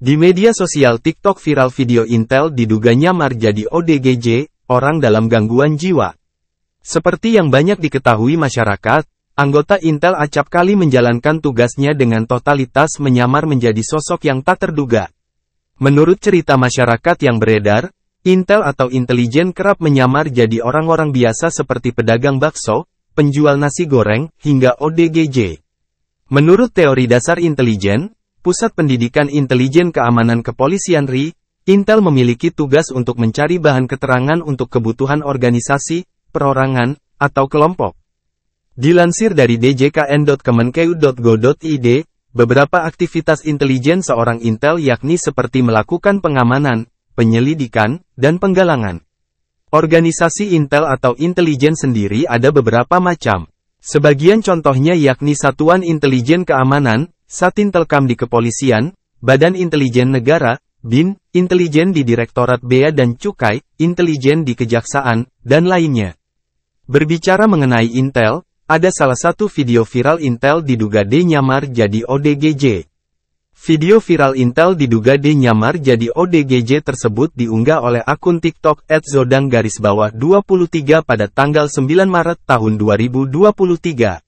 Di media sosial TikTok viral video Intel diduga nyamar jadi ODGJ, orang dalam gangguan jiwa. Seperti yang banyak diketahui masyarakat, anggota Intel acap kali menjalankan tugasnya dengan totalitas menyamar menjadi sosok yang tak terduga. Menurut cerita masyarakat yang beredar, Intel atau intelijen kerap menyamar jadi orang-orang biasa seperti pedagang bakso, penjual nasi goreng, hingga ODGJ. Menurut teori dasar intelijen, Pusat Pendidikan Intelijen Keamanan Kepolisian RI, Intel memiliki tugas untuk mencari bahan keterangan untuk kebutuhan organisasi, perorangan, atau kelompok. Dilansir dari djkn.kemenkeu.go.id, beberapa aktivitas intelijen seorang Intel yakni seperti melakukan pengamanan, penyelidikan, dan penggalangan. Organisasi Intel atau intelijen sendiri ada beberapa macam. Sebagian contohnya yakni Satuan Intelijen Keamanan, Satin Telkam di Kepolisian, Badan Intelijen Negara, BIN, Intelijen di Direktorat Bea dan Cukai, Intelijen di Kejaksaan, dan lainnya. Berbicara mengenai Intel, ada salah satu video viral Intel diduga D nyamar jadi ODGJ. Video viral Intel diduga D nyamar jadi ODGJ tersebut diunggah oleh akun TikTok @zodang garis bawah 23 pada tanggal 9 Maret tahun 2023.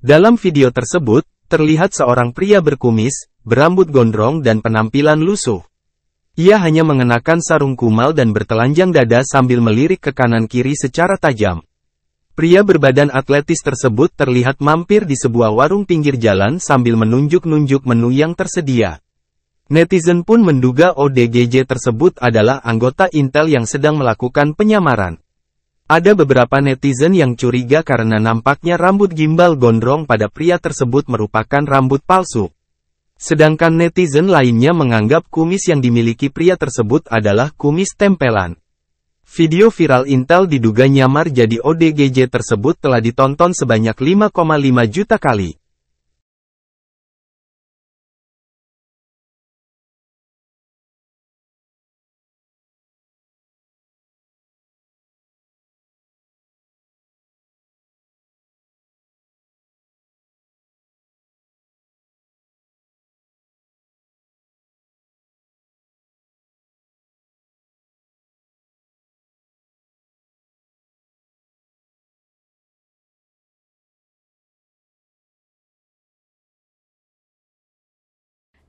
Dalam video tersebut, terlihat seorang pria berkumis, berambut gondrong dan penampilan lusuh. Ia hanya mengenakan sarung kumal dan bertelanjang dada sambil melirik ke kanan-kiri secara tajam. Pria berbadan atletis tersebut terlihat mampir di sebuah warung pinggir jalan sambil menunjuk-nunjuk menu yang tersedia. Netizen pun menduga ODGJ tersebut adalah anggota Intel yang sedang melakukan penyamaran. Ada beberapa netizen yang curiga karena nampaknya rambut gimbal gondrong pada pria tersebut merupakan rambut palsu. Sedangkan netizen lainnya menganggap kumis yang dimiliki pria tersebut adalah kumis tempelan. Video viral Intel diduga nyamar jadi ODGJ tersebut telah ditonton sebanyak 5,5 juta kali.